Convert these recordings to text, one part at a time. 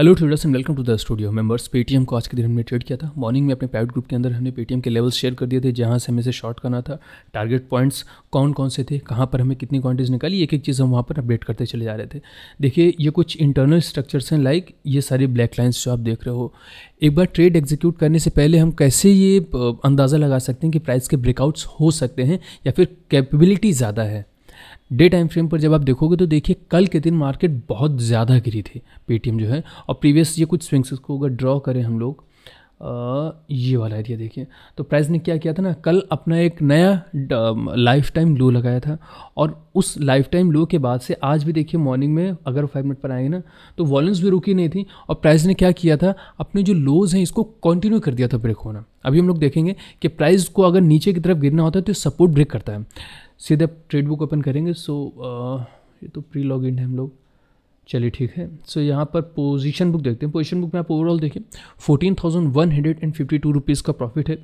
hello traders and welcome to the studio members Paytm को आज के दिन हमने ट्रेड किया था मॉर्निंग में अपने प्राइवेट ग्रुप के अंदर हमने पेटीएम के लेवल्स शेयर कर दिए थे जहां से हमें से शॉर्ट करना था टारगेट पॉइंट्स कौन कौन से थे कहां पर हमें कितनी क्वांटिटीज निकाली एक एक चीज़ हम वहां पर अपडेट करते चले जा रहे थे देखिए ये कुछ इंटरनल स्ट्रक्चर्स हैं लाइक ये सारे ब्लैक लाइन्स जो आप देख रहे हो एक बार ट्रेड एग्जीक्यूट करने से पहले हम कैसे ये अंदाज़ा लगा सकते हैं कि प्राइस के ब्रेकआउट्स हो सकते हैं या फिर कैपेबिलिटी ज़्यादा है डे टाइम फ्रेम पर जब आप देखोगे तो देखिए कल के दिन मार्केट बहुत ज़्यादा गिरी थी पेटीएम जो है और प्रीवियस ये कुछ स्विंग्स को अगर ड्रॉ करें हम लोग ये वाला एरिया देखिए तो प्राइस ने क्या किया था ना कल अपना एक नया लाइफ टाइम लो लगाया था और उस लाइफ टाइम लो के बाद से आज भी देखिए मॉर्निंग में अगर फाइव मिनट पर आएंगे ना तो वॉल्यूम्स भी रुकी नहीं थी और प्राइस ने क्या किया था अपने जो लोज हैं इसको कंटिन्यू कर दिया था ब्रेक होना अभी हम लोग देखेंगे कि प्राइस को अगर नीचे की तरफ गिरना होता है तो सपोर्ट ब्रेक करता है सीधे आप ट्रेड बुक ओपन करेंगे सो so, uh, ये तो प्री लॉग इन है हम लोग चलिए ठीक है सो so, यहाँ पर पोजीशन बुक देखते हैं पोजीशन बुक में आप ओवरऑल देखें fourteen thousand one hundred and fifty two rupees का प्रॉफिट है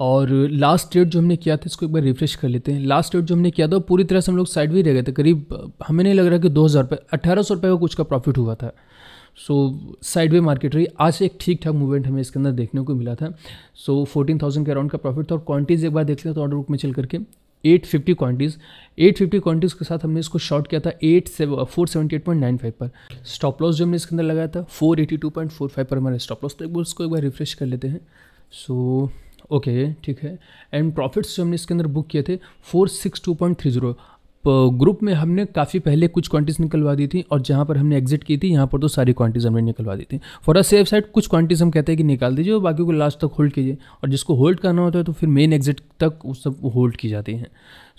और लास्ट ट्रेड जो हमने किया था इसको एक बार रिफ्रेश कर लेते हैं लास्ट ट्रेड जो हमने किया था पूरी तरह से हम लोग साइड भी रह गए थे करीब uh, हमें नहीं लग रहा कि दो हज़ार रुपये अट्ठारह सौ रुपये का कुछ का प्रॉफिट हुआ था सो साइड वे मार्केट रही आज एक ठीक ठाक मूवमेंट हमें इसके अंदर देखने को मिला था सो फोर्टीन थाउजेंड के अराउंड का प्रॉफिट था और क्वांटिटीज़ एक बार देख लेते तो ऑर्डर बुक में चल करके at fifty quantities at fifty quantities के साथ हमने इसको शॉर्ट किया था at four seventy eight point nine five पर स्टॉप लॉस जो हमने इसके अंदर लगाया था four eighty two point four five पर हमारे स्टॉप लॉस तो एक बार उसको एक बार रिफ्रेश कर लेते हैं सो so, ओके okay, ठीक है एंड प्रॉफिट्स जो हमने इसके अंदर बुक किए थे four six two point three zero group में हमने काफ़ी पहले कुछ क्वांटिटीज़ निकलवा दी थी और जहाँ पर हमने एग्जिट की थी यहाँ पर तो सारी क्वांटिटीज़ हमने निकलवा दी थी फॉर अ सेफ साइड कुछ क्वांटिटीज़ हम कहते हैं कि निकाल दीजिए और बाकी को लास्ट तक होल्ड कीजिए और जिसको होल्ड करना होता है तो फिर मेन एग्जिट तक वो सब होल्ड की जाती हैं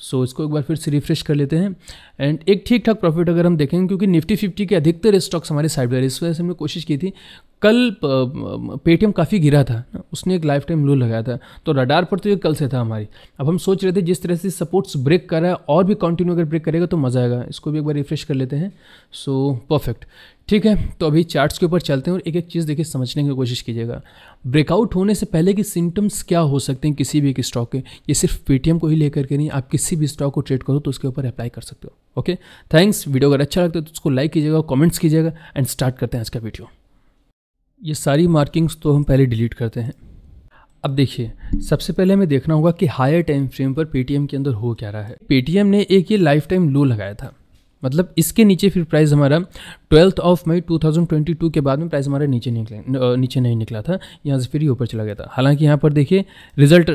सो so, इसको एक बार फिर से रिफ्रेश कर लेते हैं एंड एक ठीक ठाक प्रॉफिट अगर हम देखेंगे क्योंकि निफ्टी फिफ्टी के अधिकतर स्टॉक्स हमारे साइड पर इस वजह से हमने कोशिश की थी कल पेटीएम काफ़ी गिरा था उसने एक लाइफ टाइम लो लगाया था तो रडार पर तो ये कल से था हमारी अब हम सोच रहे थे जिस तरह से सपोर्ट्स ब्रेक कर रहा है और भी कंटिन्यू अगर ब्रेक करेगा तो मज़ा आएगा इसको भी एक बार रिफ्रेश कर लेते हैं सो परफेक्ट ठीक है तो अभी चार्ट्स के ऊपर चलते हैं और एक एक चीज़ देखिए समझने की कोशिश कीजिएगा ब्रेकआउट होने से पहले की सिम्टम्स क्या हो सकते हैं किसी भी एक स्टॉक के ये सिर्फ पेटीएम को ही लेकर के नहीं आप किसी भी स्टॉक को ट्रेड करो तो उसके ऊपर अप्लाई कर सकते हो ओके थैंक्स वीडियो अगर अच्छा लगता है तो उसको लाइक कीजिएगा कॉमेंट्स कीजिएगा एंड स्टार्ट करते हैं आज का वीडियो ये सारी मार्किंग्स तो हम पहले डिलीट करते हैं अब देखिए सबसे पहले हमें देखना होगा कि हायर टाइम फ्रेम पर पेटीएम के अंदर हो क्या रहा है पेटीएम ने एक ये लाइफ टाइम लो लगाया था मतलब इसके नीचे फिर प्राइस हमारा ट्वेल्थ ऑफ मई 2022 के बाद में प्राइस हमारा नीचे निकले नीचे नहीं निकला था यहाँ से फिर ही ऊपर चला गया था हालांकि यहाँ पर देखिए रिजल्ट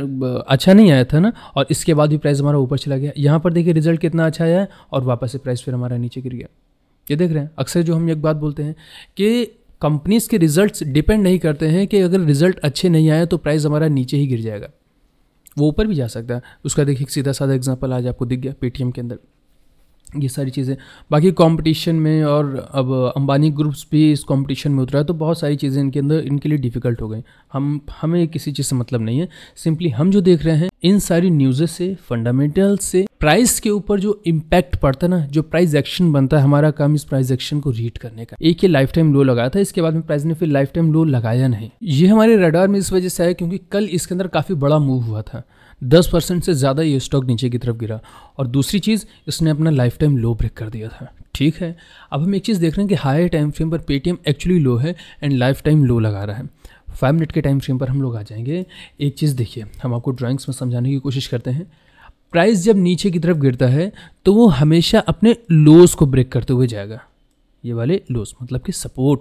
अच्छा नहीं आया था ना और इसके बाद भी प्राइस हमारा ऊपर चला गया यहाँ पर देखिए रिजल्ट कितना अच्छा आया और वापस से प्राइस फिर हमारा नीचे गिर गया ये देख रहे हैं अक्सर जो हम एक बात बोलते हैं कि कंपनीज़ के रिजल्ट्स डिपेंड नहीं करते हैं कि अगर रिजल्ट अच्छे नहीं आए तो प्राइस हमारा नीचे ही गिर जाएगा वो ऊपर भी जा सकता है उसका देखिए सीधा साधा एग्जाम्पल आज आपको दिख गया पेटीएम के अंदर ये सारी चीज़ें बाकी कंपटीशन में और अब अंबानी ग्रुप्स भी इस कंपटीशन में उतरा है तो बहुत सारी चीज़ें इनके अंदर इनके लिए डिफ़िकल्ट हो गई हम हमें किसी चीज़ से मतलब नहीं है सिंपली हम जो देख रहे हैं इन सारी न्यूज से फंडामेंटल से प्राइस के ऊपर जो इम्पैक्ट पड़ता है ना जो प्राइस एक्शन बनता है हमारा काम इस प्राइस एक्शन को रीड करने का एक ही लाइफ टाइम लो लगाया था इसके बाद में प्राइस ने फिर लाइफ टाइम लो लगाया नहीं ये हमारे रडार में इस वजह से आया क्योंकि कल इसके अंदर काफ़ी बड़ा मूव हुआ था दस परसेंट से ज़्यादा ये स्टॉक नीचे की तरफ गिरा और दूसरी चीज़ इसने अपना लाइफ टाइम लो ब्रेक कर दिया था ठीक है अब हम एक चीज़ देख रहे हैं कि हाई टाइम फ्रेम पर पेटीएम एक्चुअली लो है एंड लाइफ टाइम लो लगा रहा है फाइव मिनट के टाइम फ्रेम पर हम लोग आ जाएंगे एक चीज़ देखिए हम आपको ड्राइंग्स में समझाने की कोशिश करते हैं प्राइस जब नीचे की तरफ गिरता है तो वो हमेशा अपने लोस को ब्रेक करते हुए जाएगा ये वाले लोस मतलब कि सपोर्ट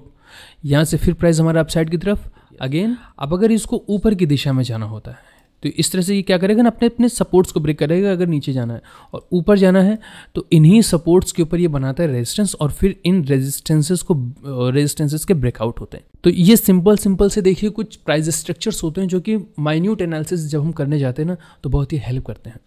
यहाँ से फिर प्राइस हमारा अपसाइड की तरफ अगेन अब अगर इसको ऊपर की दिशा में जाना होता है तो इस तरह से ये क्या करेगा ना अपने अपने सपोर्ट्स को ब्रेक करेगा अगर नीचे जाना है और ऊपर जाना है तो इन्हीं सपोर्ट्स के ऊपर ये बनाता है रेजिस्टेंस और फिर इन रेजिस्टेंसेस को रेजिस्टेंसेस के ब्रेकआउट होते हैं तो ये सिंपल सिंपल से देखिए कुछ प्राइस स्ट्रक्चर्स होते हैं जो कि माइन्यूट एनालिसिस जब हम करने जाते हैं ना तो बहुत ही हेल्प करते हैं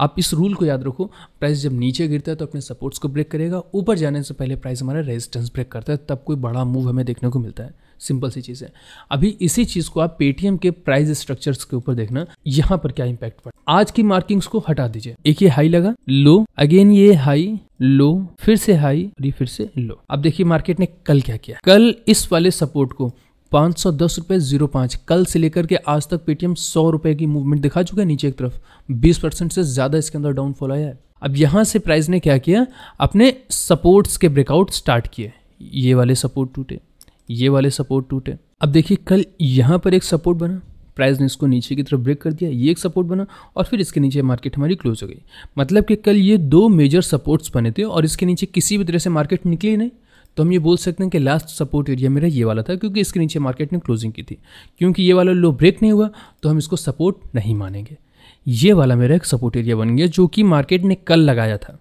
आप इस रूल को याद रखो प्राइस जब नीचे गिरता है तो अपने सपोर्ट्स को ब्रेक करेगा ऊपर जाने से पहले प्राइस हमारा रेजिस्टेंस ब्रेक करता है तब कोई बड़ा मूव हमें देखने को मिलता है सिंपल सी चीज़ है अभी इसी चीज़ को आप पेटीएम के प्राइस स्ट्रक्चर्स के ऊपर देखना यहाँ पर क्या इम्पैक्ट पड़ा आज की मार्किंग्स को हटा दीजिए एक ये हाई लगा लो अगेन ये हाई लो फिर से हाई फिर से लो अब देखिए मार्केट ने कल क्या किया कल इस वाले सपोर्ट को पाँच सौ दस रुपये जीरो पाँच कल से लेकर के आज तक पेटीएम सौ रुपये की मूवमेंट दिखा चुका है नीचे की तरफ बीस परसेंट से ज़्यादा इसके अंदर डाउनफॉल आया है अब यहाँ से प्राइस ने क्या किया अपने सपोर्ट्स के ब्रेकआउट स्टार्ट किए ये वाले सपोर्ट टूटे ये वाले सपोर्ट टूटे अब देखिए कल यहाँ पर एक सपोर्ट बना प्राइस ने इसको नीचे की तरफ ब्रेक कर दिया ये एक सपोर्ट बना और फिर इसके नीचे मार्केट हमारी क्लोज हो गई मतलब कि कल ये दो मेजर सपोर्ट्स बने थे और इसके नीचे किसी भी तरह से मार्केट निकली नहीं तो हम ये बोल सकते हैं कि लास्ट सपोर्ट एरिया मेरा ये वाला था क्योंकि इसके नीचे मार्केट ने क्लोजिंग की थी क्योंकि ये वाला लो ब्रेक नहीं हुआ तो हम इसको सपोर्ट नहीं मानेंगे ये वाला मेरा एक सपोर्ट एरिया बन गया जो कि मार्केट ने कल लगाया था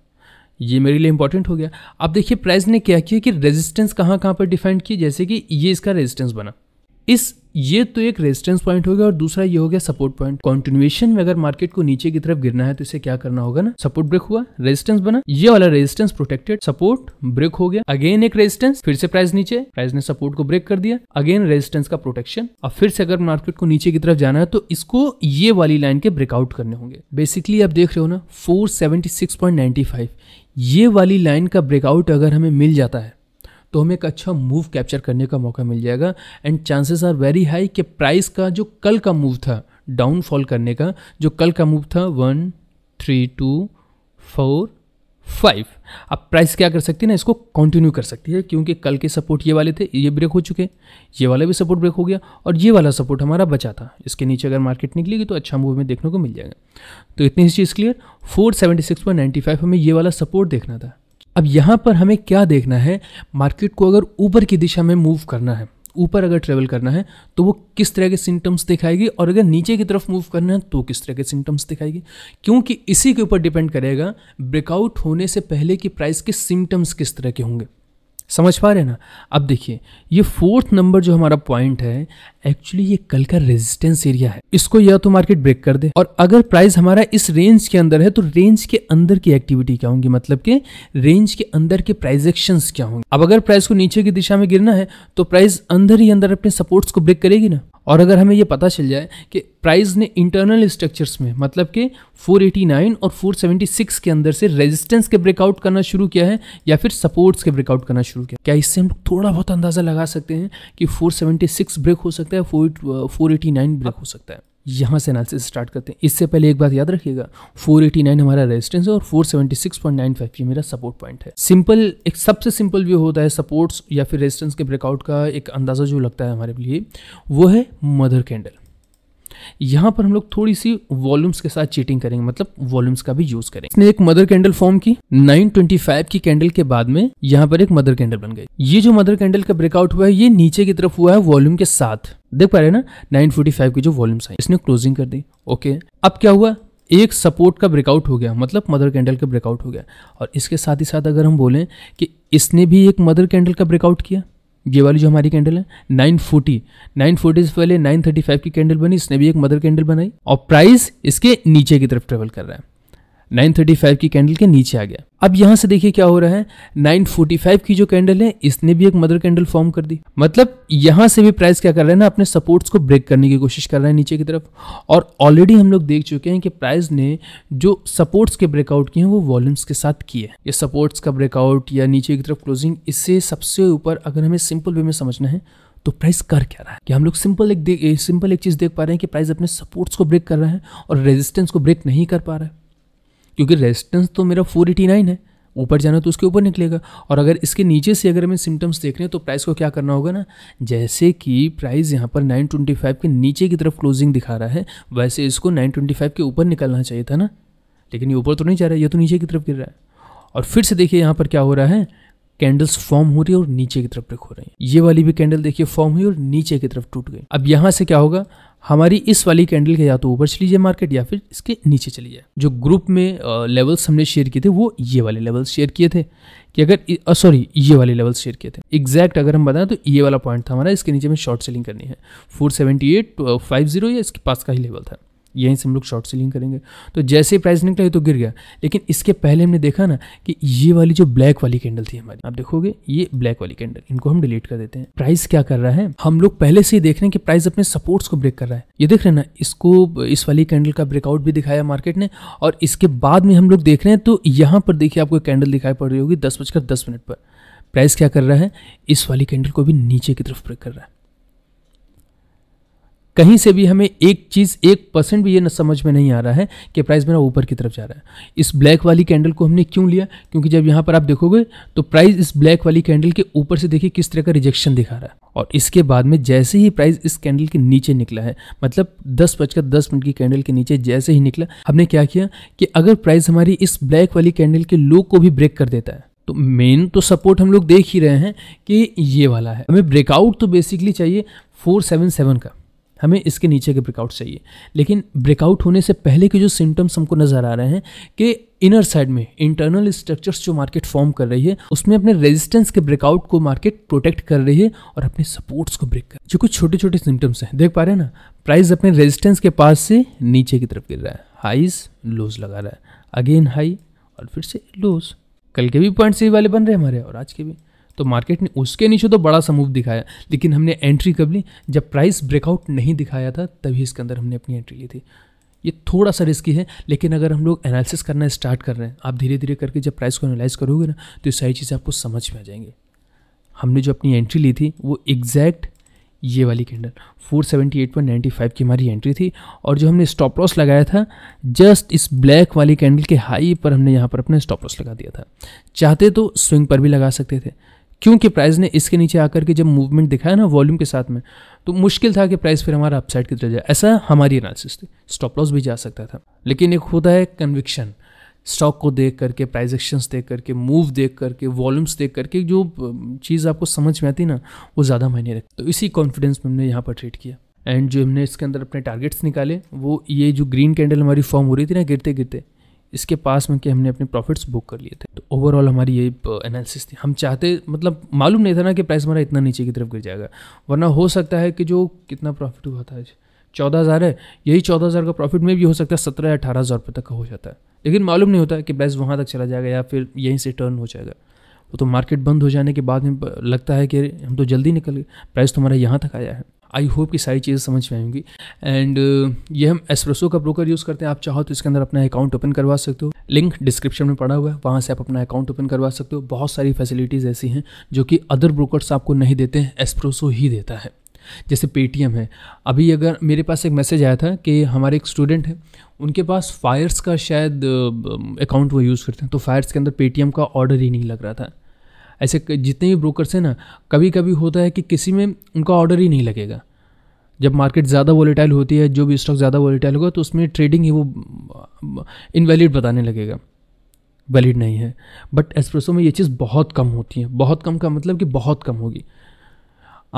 ये मेरे लिए इंपॉर्टेंट हो गया अब देखिए प्राइस ने क्या किया कि रेजिस्टेंस कहाँ कहाँ पर डिफाइंड किया जैसे कि ये इसका रेजिस्टेंस बना इस ये तो एक रेजिस्टेंस पॉइंट हो गया और दूसरा ये हो गया सपोर्ट पॉइंट कॉन्टिन्यूएशन में अगर मार्केट को नीचे की तरफ गिरना है तो इसे क्या करना होगा ना सपोर्ट ब्रेक हुआ रेजिस्टेंस बना ये वाला रेजिस्टेंस प्रोटेक्टेड सपोर्ट ब्रेक हो गया अगेन एक रेजिस्टेंस फिर से प्राइस नीचे प्राइस ने सपोर्ट को ब्रेक कर दिया अगेन रेजिस्टेंस का प्रोटेक्शन और फिर से अगर मार्केट को नीचे की तरफ जाना है तो इसको ये वाली लाइन के ब्रेकआउट करने होंगे बेसिकली आप देख रहे हो ना फोर ये वाली लाइन का ब्रेकआउट अगर हमें मिल जाता है तो हमें एक अच्छा मूव कैप्चर करने का मौका मिल जाएगा and chances are very high कि प्राइस का जो कल का मूव था डाउनफॉल करने का जो कल का मूव था one three two four five अब प्राइस क्या कर सकती है ना इसको कंटिन्यू कर सकती है क्योंकि कल के सपोर्ट ये वाले थे ये ब्रेक हो चुके हैं ये वाला भी सपोर्ट ब्रेक हो गया और ये वाला सपोर्ट हमारा बचा था इसके नीचे अगर मार्केट निकलेगी तो अच्छा में देखने को मिल जाएगा तो इतनी ही चीज़ clear four seventy six ninety five हमें ये वाला सपोर्ट देखना था अब यहाँ पर हमें क्या देखना है मार्केट को अगर ऊपर की दिशा में मूव करना है ऊपर अगर ट्रेवल करना है तो वो किस तरह के सिम्टम्स दिखाएगी और अगर नीचे की तरफ मूव करना है तो किस तरह के सिम्टम्स दिखाएगी क्योंकि इसी के ऊपर डिपेंड करेगा ब्रेकआउट होने से पहले की प्राइस के सिम्टम्स किस तरह के होंगे समझ पा रहे हैं ना अब देखिए ये फोर्थ नंबर जो हमारा पॉइंट है एक्चुअली ये कल का रेजिस्टेंस एरिया है इसको या तो मार्केट ब्रेक कर दे और अगर प्राइस हमारा इस रेंज के अंदर है तो रेंज के अंदर की एक्टिविटी क्या होंगी मतलब के रेंज के अंदर के प्राइजेक्शन क्या होंगे अब अगर प्राइस को नीचे की दिशा में गिरना है तो प्राइस अंदर ही अंदर अपने सपोर्ट्स को ब्रेक करेगी ना और अगर हमें ये पता चल जाए कि प्राइस ने इंटरनल स्ट्रक्चर्स में मतलब कि 489 और 476 के अंदर से रेजिस्टेंस के ब्रेकआउट करना शुरू किया है या फिर सपोर्ट्स के ब्रेकआउट करना शुरू किया क्या इससे हम लोग थोड़ा बहुत अंदाज़ा लगा सकते हैं कि 476 ब्रेक हो सकता है 489 ब्रेक uh, हो सकता है यहाँ से एनालिसिस स्टार्ट करते हैं इससे पहले एक बात याद रखिएगा 489 हमारा रेजिस्टेंस है और 476.95 ये मेरा सपोर्ट पॉइंट है सिंपल एक सबसे सिंपल व्यू होता है सपोर्ट्स या फिर रेजिस्टेंस के ब्रेकआउट का एक अंदाज़ा जो लगता है हमारे लिए वो है मदर कैंडल यहाँ पर हम लोग थोड़ी सी वॉल्यूम्स के साथ चीटिंग करेंगे मतलब वॉल्यूम्स का भी यूज करेंगे इसने एक मदर कैंडल फॉर्म की 925 की कैंडल के बाद में यहाँ पर एक मदर कैंडल बन गई ये जो मदर कैंडल का ब्रेकआउट हुआ है ये नीचे की तरफ हुआ है वॉल्यूम के साथ देख पा रहे ना नाइन की जो वॉल्यूम्स है इसने क्लोजिंग कर दी ओके अब क्या हुआ एक सपोर्ट का ब्रेकआउट हो गया मतलब मदर कैंडल का ब्रेकआउट हो गया और इसके साथ ही साथ अगर हम बोलें कि इसने भी एक मदर कैंडल का ब्रेकआउट किया ये वाली जो हमारी कैंडल है 940 फोर्टी से पहले 935 की कैंडल बनी इसने भी एक मदर कैंडल बनाई और प्राइस इसके नीचे की तरफ ट्रेवल कर रहा है 935 की कैंडल के नीचे आ गया अब यहां से देखिए क्या हो रहा है 945 की जो कैंडल है इसने भी एक मदर कैंडल फॉर्म कर दी मतलब यहाँ से भी प्राइस क्या कर रहा है ना अपने सपोर्ट्स को ब्रेक करने की कोशिश कर रहा है नीचे की तरफ और ऑलरेडी हम लोग देख चुके हैं कि प्राइस ने जो सपोर्ट्स के ब्रेकआउट किए हैं वो वॉल्यूम्स के साथ किए ये सपोर्ट्स का ब्रेकआउट या नीचे की तरफ क्लोजिंग इससे सबसे ऊपर अगर हमें सिंपल वे में समझना है तो प्राइस कर क्या रहा है कि हम लोग सिंपल एक सिंपल एक चीज़ देख पा रहे हैं कि प्राइस अपने सपोर्ट्स को ब्रेक कर रहा है और रेजिस्टेंस को ब्रेक नहीं कर पा रहा है क्योंकि रेजिस्टेंस तो मेरा फोर एटी नाइन है ऊपर जाना तो उसके ऊपर निकलेगा और अगर इसके नीचे से अगर हमें सिम्टम्स देख रहे हैं तो प्राइस को क्या करना होगा ना जैसे कि प्राइस यहाँ पर 925 के नीचे की तरफ क्लोजिंग दिखा रहा है वैसे इसको 925 के ऊपर निकलना चाहिए था ना लेकिन ये ऊपर तो नहीं जा रहा है ये तो नीचे की तरफ गिर रहा है और फिर से देखिए यहाँ पर क्या हो रहा है कैंडल्स फॉर्म हो रही है और नीचे की तरफ ब्रेक हो रही है ये वाली भी कैंडल देखिए फॉर्म हुई और नीचे की तरफ टूट गई अब यहाँ से क्या होगा हमारी इस वाली कैंडल के या तो ऊपर चली जाए मार्केट या फिर इसके नीचे चली जाए जो ग्रुप में लेवल्स हमने शेयर किए थे वो ये वाले लेवल्स शेयर किए थे कि अगर सॉरी ये वाले लेवल्स शेयर किए थे एग्जैक्ट अगर हम बताएं तो ये वाला पॉइंट था हमारा इसके नीचे में शॉर्ट सेलिंग करनी है four seventy eight five zero या इसके पास का ही लेवल था यहीं से हम लोग शॉर्ट सेलिंग करेंगे तो जैसे ही प्राइस निकला ये तो गिर गया लेकिन इसके पहले हमने देखा ना कि ये वाली जो ब्लैक वाली कैंडल थी हमारी आप देखोगे ये ब्लैक वाली कैंडल इनको हम डिलीट कर देते हैं प्राइस क्या कर रहा है हम लोग पहले से ही देख रहे हैं कि प्राइस अपने सपोर्ट्स को ब्रेक कर रहा है ये देख रहे हैं ना इसको इस वाली कैंडल का ब्रेकआउट भी दिखाया मार्केट ने और इसके बाद में हम लोग देख रहे हैं तो यहाँ पर देखिए आपको कैंडल दिखाई पड़ रही होगी दस बजकर दस मिनट पर प्राइस क्या कर रहा है इस वाली कैंडल को भी नीचे की तरफ ब्रेक कर रहा है कहीं से भी हमें एक चीज़ एक परसेंट भी ये न समझ में नहीं आ रहा है कि प्राइस मेरा ऊपर की तरफ जा रहा है इस ब्लैक वाली कैंडल को हमने क्यों लिया क्योंकि जब यहाँ पर आप देखोगे तो प्राइस इस ब्लैक वाली कैंडल के ऊपर से देखिए किस तरह का रिजेक्शन दिखा रहा है और इसके बाद में जैसे ही प्राइस इस कैंडल के नीचे निकला है मतलब दस बजकर दस मिनट की कैंडल के नीचे जैसे ही निकला हमने क्या किया कि अगर प्राइस हमारी इस ब्लैक वाली कैंडल के लो को भी ब्रेक कर देता है तो मेन तो सपोर्ट हम लोग देख ही रहे हैं कि ये वाला है हमें ब्रेकआउट तो बेसिकली चाहिए फोर सेवन सेवन का हमें इसके नीचे के ब्रेकआउट चाहिए लेकिन ब्रेकआउट होने से पहले के जो सिम्टम्स हमको नज़र आ रहे हैं कि इनर साइड में इंटरनल स्ट्रक्चर्स जो मार्केट फॉर्म कर रही है उसमें अपने रेजिस्टेंस के ब्रेकआउट को मार्केट प्रोटेक्ट कर रही है और अपने सपोर्ट्स को ब्रेक कर जो कुछ छोटे छोटे सिम्टम्स हैं देख पा रहे हैं ना प्राइस अपने रेजिस्टेंस के पास से नीचे की तरफ गिर रहा है हाइज लोज लगा रहा है अगेन हाई और फिर से लोज कल के भी पॉइंट्स वाले बन रहे हैं हमारे और आज के भी तो मार्केट ने उसके नीचे तो बड़ा सा मूव दिखाया लेकिन हमने एंट्री कब ली जब प्राइस ब्रेकआउट नहीं दिखाया था तभी इसके अंदर हमने अपनी एंट्री ली थी ये थोड़ा सा रिस्की है लेकिन अगर हम लोग एनालिसिस करना स्टार्ट कर रहे हैं आप धीरे धीरे करके जब प्राइस को एनालाइज करोगे ना तो ये सारी चीज़ें आपको समझ में आ जाएंगी हमने जो अपनी एंट्री ली थी वो एग्जैक्ट ये वाली कैंडल 478.95 की हमारी एंट्री थी और जो हमने स्टॉप लॉस लगाया था जस्ट इस ब्लैक वाली कैंडल के हाई पर हमने यहाँ पर अपना स्टॉप लॉस लगा दिया था चाहते तो स्विंग पर भी लगा सकते थे क्योंकि प्राइस ने इसके नीचे आकर के जब मूवमेंट दिखाया ना वॉल्यूम के साथ में तो मुश्किल था कि प्राइस फिर हमारा अपसाइड की तरह जाए ऐसा हमारी एनालिसिस थी स्टॉप लॉस भी जा सकता था लेकिन एक होता है कन्विक्शन स्टॉक को देख करके प्राइज एक्शंस देख करके मूव देख करके वॉल्यूम्स देख करके जो चीज़ आपको समझ में आती ना वो ज़्यादा मायने रखती तो इसी कॉन्फिडेंस में हमने यहाँ पर ट्रेड किया एंड जो हमने इसके अंदर अपने टारगेट्स निकाले वो ये जो ग्रीन कैंडल हमारी फॉर्म हो रही थी ना गिरते गिरते इसके पास में कि हमने अपने प्रॉफिट्स बुक कर लिए थे तो ओवरऑल हमारी ये एनालिसिस थी हम चाहते मतलब मालूम नहीं था ना कि प्राइस हमारा इतना नीचे की तरफ गिर जाएगा वरना हो सकता है कि जो कितना प्रॉफिट हुआ था आज चौदह हज़ार है यही चौदह हज़ार का प्रॉफिट में भी हो सकता है सत्रह या अठारह हज़ार रुपये तक का हो जाता है लेकिन मालूम नहीं होता कि प्राइस वहाँ तक चला जाएगा या फिर यहीं से टर्न हो जाएगा वो तो मार्केट बंद हो जाने के बाद में लगता है कि हम तो जल्दी निकल गए प्राइस तो हमारा यहाँ तक आया है आई होप कि सारी चीज़ें समझ में आएंगी एंड uh, ये हम एस्प्रेसो का ब्रोकर यूज़ करते हैं आप चाहो तो इसके अंदर अपना अकाउंट ओपन करवा सकते हो लिंक डिस्क्रिप्शन में पड़ा हुआ है वहाँ से आप अपना अकाउंट ओपन करवा सकते हो बहुत सारी फैसिलिटीज़ ऐसी हैं जो कि अदर ब्रोकर्स आपको नहीं देते हैं एसप्रोसो ही देता है जैसे पेटीएम है अभी अगर मेरे पास एक मैसेज आया था कि हमारे एक स्टूडेंट है उनके पास फायर्स का शायद अकाउंट uh, वो यूज़ करते हैं तो फायर्स के अंदर पेटीएम का ऑर्डर ही नहीं लग रहा था ऐसे जितने भी ब्रोकर्स हैं ना कभी कभी होता है कि किसी में उनका ऑर्डर ही नहीं लगेगा जब मार्केट ज़्यादा वॉलीटाइल होती है जो भी स्टॉक ज़्यादा वॉलीटाइल होगा तो उसमें ट्रेडिंग ही वो इनवैलिड बताने लगेगा वैलिड नहीं है बट एसप्रेसो में ये चीज़ बहुत कम होती है बहुत कम का मतलब कि बहुत कम होगी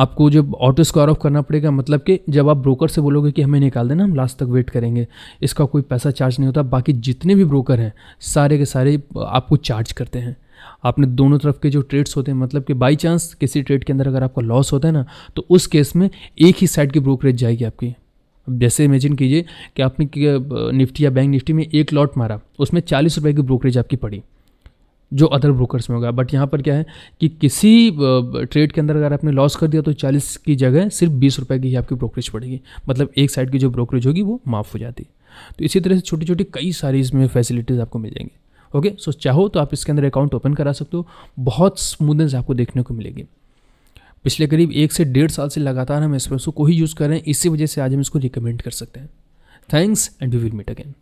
आपको जब ऑटो स्क्वायर ऑफ करना पड़ेगा मतलब कि जब आप ब्रोकर से बोलोगे कि हमें निकाल देना हम लास्ट तक वेट करेंगे इसका कोई पैसा चार्ज नहीं होता बाकी जितने भी ब्रोकर हैं सारे के सारे आपको चार्ज करते हैं आपने दोनों तरफ के जो ट्रेड्स होते हैं मतलब कि बाई चांस किसी ट्रेड के अंदर अगर आपका लॉस होता है ना तो उस केस में एक ही साइड की ब्रोकरेज जाएगी आपकी जैसे इमेजिन कीजिए कि आपने निफ्टी या बैंक निफ्टी में एक लॉट मारा उसमें चालीस रुपये की ब्रोकरेज आपकी पड़ी जो अदर ब्रोकर्स में होगा बट यहाँ पर क्या है कि किसी ट्रेड के अंदर अगर आपने लॉस कर दिया तो 40 की जगह सिर्फ बीस रुपए की ही आपकी ब्रोकरेज पड़ेगी मतलब एक साइड की जो ब्रोकरेज होगी वो माफ़ हो जाती है तो इसी तरह से छोटी छोटी कई सारी इसमें फैसिलिटीज़ आपको मिल जाएंगी ओके सो चाहो तो आप इसके अंदर अकाउंट ओपन करा सकते हो बहुत स्मूदनेस आपको देखने को मिलेगी पिछले करीब एक से डेढ़ साल से लगातार हम एस्प्रेसो को ही यूज़ कर रहे हैं इसी वजह से आज हम इसको रिकमेंड कर सकते हैं thanks and we will meet again